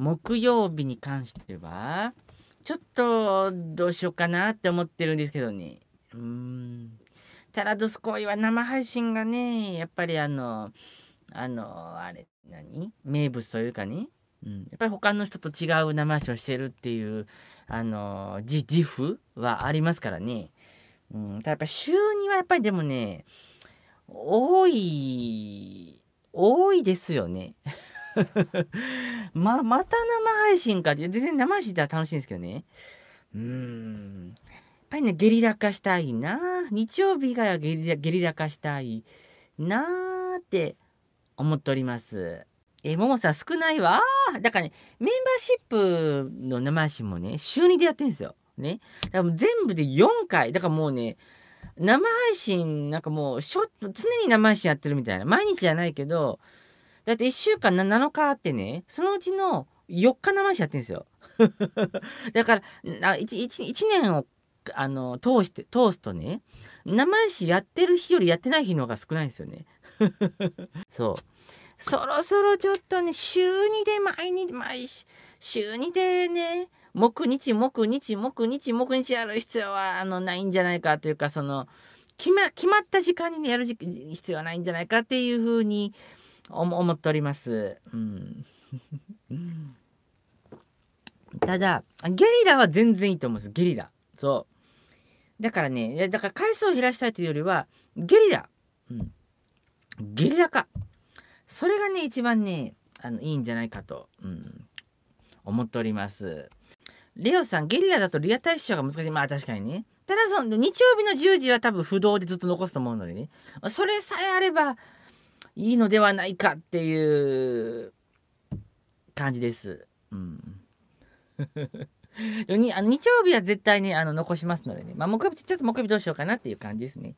木曜日に関しては、ちょっとどうしようかなって思ってるんですけどね。うーん。タラドスコイは生配信がね、やっぱりあの、あの、あれ、何名物というかね、うん、やっぱり他の人と違う生配信をしてるっていう、あの、自自負はありますからね。うん、ただやっぱ週2はやっぱりでもね、多い、多いですよね。ま、また生配信かって、全然生配信だったら楽しいんですけどね。うん。やっぱりね、ゲリラ化したいな。日曜日がゲリラゲリラ化したいなーって思っております。えももさん少ないわ。だからね、メンバーシップの生配信もね、週2でやってんですよ。ね。だから全部で4回。だからもうね、生配信、なんかもうしょ、常に生配信やってるみたいな。毎日じゃないけど、だって1週間7日あってね、そのうちの4日生足やってんですよ。だから1、1, 1年をあの通して通すとね生足やってる日よりやってない日の方が少ないんですよね。そうそろそろちょっとね週2で毎日毎週2でね木日木日木日木日やる必要はあのないんじゃないかというかその決ま決まった時間にねやる必要はないんじゃないかっていうふうに思っております。うんただゲリラは全然いいと思うんですゲリラそうだからねだから回数を減らしたいというよりはゲリラ、うん、ゲリラ化それがね一番ねあのいいんじゃないかと、うん、思っておりますレオさんゲリラだとリア対象が難しいまあ確かにねただその日曜日の10時は多分不動でずっと残すと思うのでねそれさえあればいいのではないかっていう感じです。うん にあの日曜日は絶対に、ね、あの残しますのでね、まあ、木曜日ちょっと木曜日どうしようかなっていう感じですね。